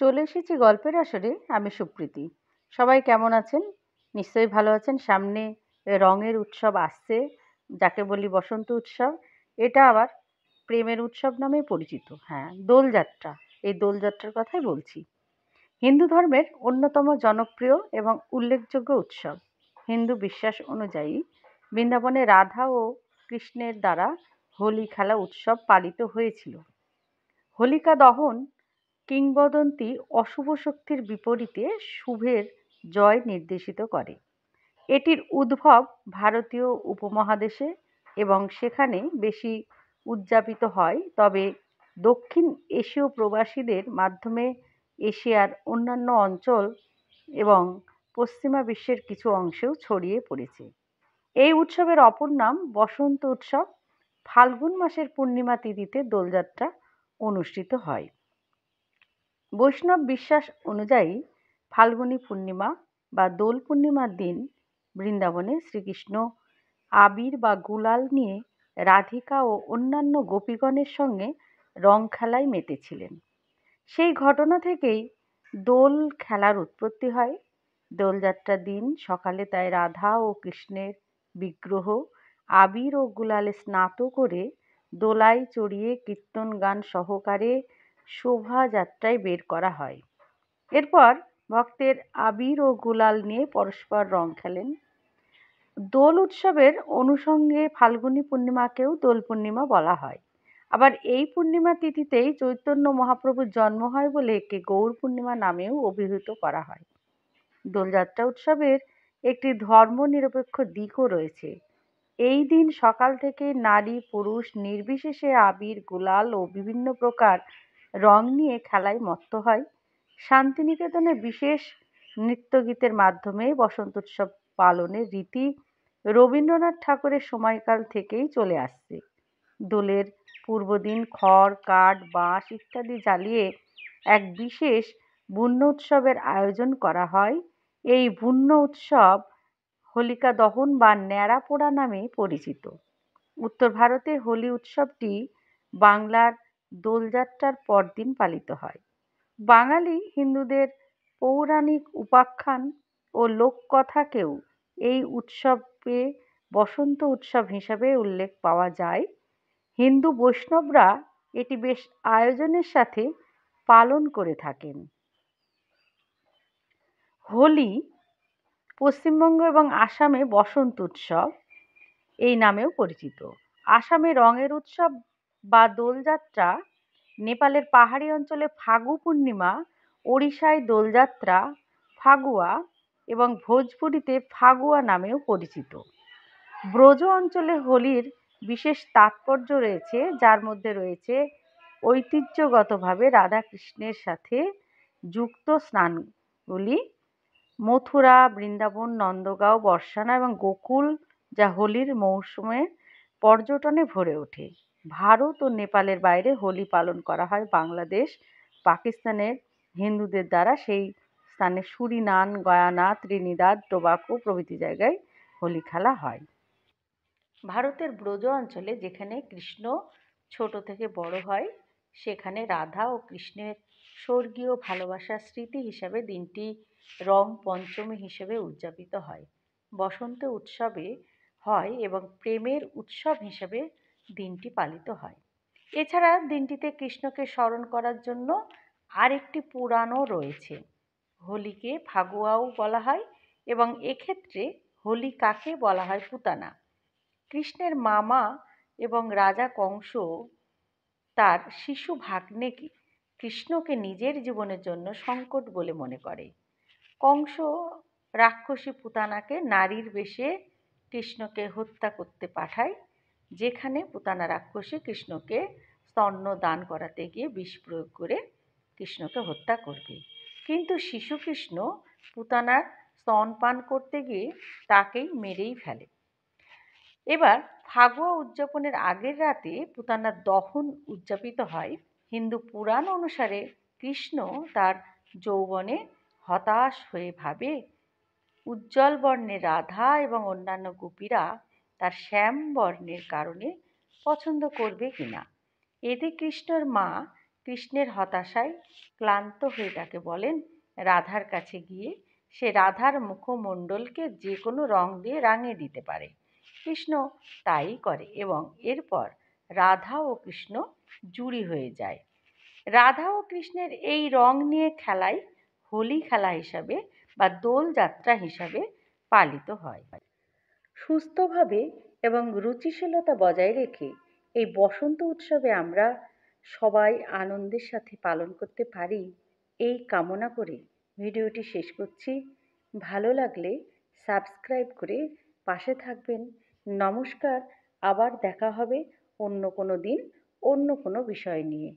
চলে এসেছি গল্পের আসরে আমি সুপ্রীতি সবাই কেমন আছেন নিশ্চয়ই ভালো আছেন সামনে রঙের উৎসব আসছে যাকে বলি বসন্ত উৎসব এটা আবার প্রেমের উৎসব নামে পরিচিত হ্যাঁ দোলযাত্রা এই দোলযাত্রার কথাই বলছি হিন্দু ধর্মের অন্যতম জনপ্রিয় এবং উল্লেখযোগ্য উৎসব হিন্দু বিশ্বাস অনুযায়ী বৃন্দাবনে রাধা ও কৃষ্ণের দ্বারা হোলি খেলা উৎসব পালিত হয়েছিল হোলিকা দহন কিংবদন্তি অশুভ শক্তির বিপরীতে শুভের জয় নির্দেশিত করে এটির উদ্ভব ভারতীয় উপমহাদেশে এবং সেখানে বেশি উদযাপিত হয় তবে দক্ষিণ এশীয় প্রবাসীদের মাধ্যমে এশিয়ার অন্যান্য অঞ্চল এবং পশ্চিমা বিশ্বের কিছু অংশেও ছড়িয়ে পড়েছে এই উৎসবের অপর নাম বসন্ত উৎসব ফাল্গুন মাসের পূর্ণিমা তিথিতে দোলযাত্রা অনুষ্ঠিত হয় বৈষ্ণব বিশ্বাস অনুযায়ী ফাল্গুনী পূর্ণিমা বা দোল পূর্ণিমার দিন বৃন্দাবনে শ্রীকৃষ্ণ আবির বা গুলাল নিয়ে রাধিকা ও অন্যান্য গোপীগণের সঙ্গে রং খেলায় মেতেছিলেন সেই ঘটনা থেকেই দোল খেলার উৎপত্তি হয় দোলযাত্রার দিন সকালে তাই রাধা ও কৃষ্ণের বিগ্রহ আবির ও গুলালে স্নাত করে দোলায় চড়িয়ে কীর্তন গান সহকারে শোভাযাত্রায় বের করা হয় এরপর ভক্তের আবির ও গুলাল নিয়ে পরস্পর রং খেলেন দোল উৎসবের অনুষঙ্গে ফাল্গুনী পূর্ণিমাকেও দোল পূর্ণিমা বলা হয় আবার এই পূর্ণিমা তিথিতেই চৈতন্য মহাপ্রভুর জন্ম হয় বলে একে গৌর পূর্ণিমা নামেও অভিহিত করা হয় দোলযাত্রা উৎসবের একটি ধর্মনিরপেক্ষ দিকও রয়েছে এই দিন সকাল থেকে নারী পুরুষ নির্বিশেষে আবির গুলাল ও বিভিন্ন প্রকার রং নিয়ে খেলায় মত্ত হয় শান্তিনিকেতনে বিশেষ নৃত্যগীতের মাধ্যমে বসন্ত উৎসব পালনের রীতি রবীন্দ্রনাথ ঠাকুরের সময়কাল থেকেই চলে আসছে দোলের পূর্বদিন খড় কাঠ বাঁশ ইত্যাদি জ্বালিয়ে এক বিশেষ বুন্ন উৎসবের আয়োজন করা হয় এই বুন্ন উৎসব হোলিকা দহন বা ন্যাড়া পোড়া নামে পরিচিত উত্তর ভারতে হোলি উৎসবটি বাংলার দোলযাত্রার পরদিন পালিত হয় বাঙালি হিন্দুদের পৌরাণিক উপাখ্যান ও লোককথাকেও এই উৎসবকে বসন্ত উৎসব হিসাবে উল্লেখ পাওয়া যায় হিন্দু বৈষ্ণবরা এটি বেশ আয়োজনের সাথে পালন করে থাকেন হোলি পশ্চিমবঙ্গ এবং আসামে বসন্ত উৎসব এই নামেও পরিচিত আসামে রঙের উৎসব বা দোলযাত্রা নেপালের পাহাড়ি অঞ্চলে ফাগু পূর্ণিমা ওড়িশায় দোলযাত্রা ফাগুয়া এবং ভোজপুরিতে ফাগুয়া নামেও পরিচিত ব্রজ অঞ্চলে হোলির বিশেষ তাৎপর্য রয়েছে যার মধ্যে রয়েছে ঐতিহ্যগতভাবে রাধা কৃষ্ণের সাথে যুক্ত স্নানগুলি মথুরা বৃন্দাবন নন্দগাঁও বর্ষানা এবং গোকুল যা হোলির মৌসুমে পর্যটনে ভরে ওঠে ভারত ও নেপালের বাইরে হোলি পালন করা হয় বাংলাদেশ পাকিস্তানের হিন্দুদের দ্বারা সেই স্থানে সুরিনান গয়ানা ত্রিনিদাদ টোবাকো প্রভৃতি জায়গায় হোলি খেলা হয় ভারতের ব্রজ অঞ্চলে যেখানে কৃষ্ণ ছোট থেকে বড় হয় সেখানে রাধা ও কৃষ্ণের স্বর্গীয় ভালোবাসার স্মৃতি হিসাবে দিনটি রং পঞ্চমী হিসেবে উদযাপিত হয় বসন্ত উৎসবে হয় এবং প্রেমের উৎসব হিসেবে দিনটি পালিত হয় এছাড়া দিনটিতে কৃষ্ণকে স্মরণ করার জন্য আরেকটি পুরাণও রয়েছে হোলিকে ফাগুয়াও বলা হয় এবং এক্ষেত্রে হোলি কাকে বলা হয় পুতানা কৃষ্ণের মামা এবং রাজা কংস তার শিশু ভাগ্নেকে কৃষ্ণকে নিজের জীবনের জন্য সংকট বলে মনে করে কংস রাক্ষসী পুতানাকে নারীর বেশে কৃষ্ণকে হত্যা করতে পাঠায় যেখানে পুতানা রাক্ষসে কৃষ্ণকে স্তন্য দান করাতে গিয়ে বিষ প্রয়োগ করে কৃষ্ণকে হত্যা করবে কিন্তু শিশু কৃষ্ণ পুতানার স্তন পান করতে গিয়ে তাকেই মেরেই ফেলে এবার ফাগুয়া উদযাপনের আগের রাতে পুতানার দহন উদযাপিত হয় হিন্দু পুরাণ অনুসারে কৃষ্ণ তার যৌবনে হতাশ হয়ে ভাবে উজ্জ্বল বর্ণে রাধা এবং অন্যান্য গোপীরা তার শ্যাম বর্ণের কারণে পছন্দ করবে কিনা এতে কৃষ্ণর মা কৃষ্ণের হতাশায় ক্লান্ত হয়ে তাকে বলেন রাধার কাছে গিয়ে সে রাধার মুখমণ্ডলকে যে কোনো রং দিয়ে রাঙিয়ে দিতে পারে কৃষ্ণ তাই করে এবং এরপর রাধা ও কৃষ্ণ জুড়ি হয়ে যায় রাধা ও কৃষ্ণের এই রং নিয়ে খেলাই হোলি খেলা হিসাবে বা দোল যাত্রা হিসাবে পালিত হয় সুস্থভাবে এবং রুচিশীলতা বজায় রেখে এই বসন্ত উৎসবে আমরা সবাই আনন্দের সাথে পালন করতে পারি এই কামনা করে ভিডিওটি শেষ করছি ভালো লাগলে সাবস্ক্রাইব করে পাশে থাকবেন নমস্কার আবার দেখা হবে অন্য কোনো দিন অন্য কোনো বিষয় নিয়ে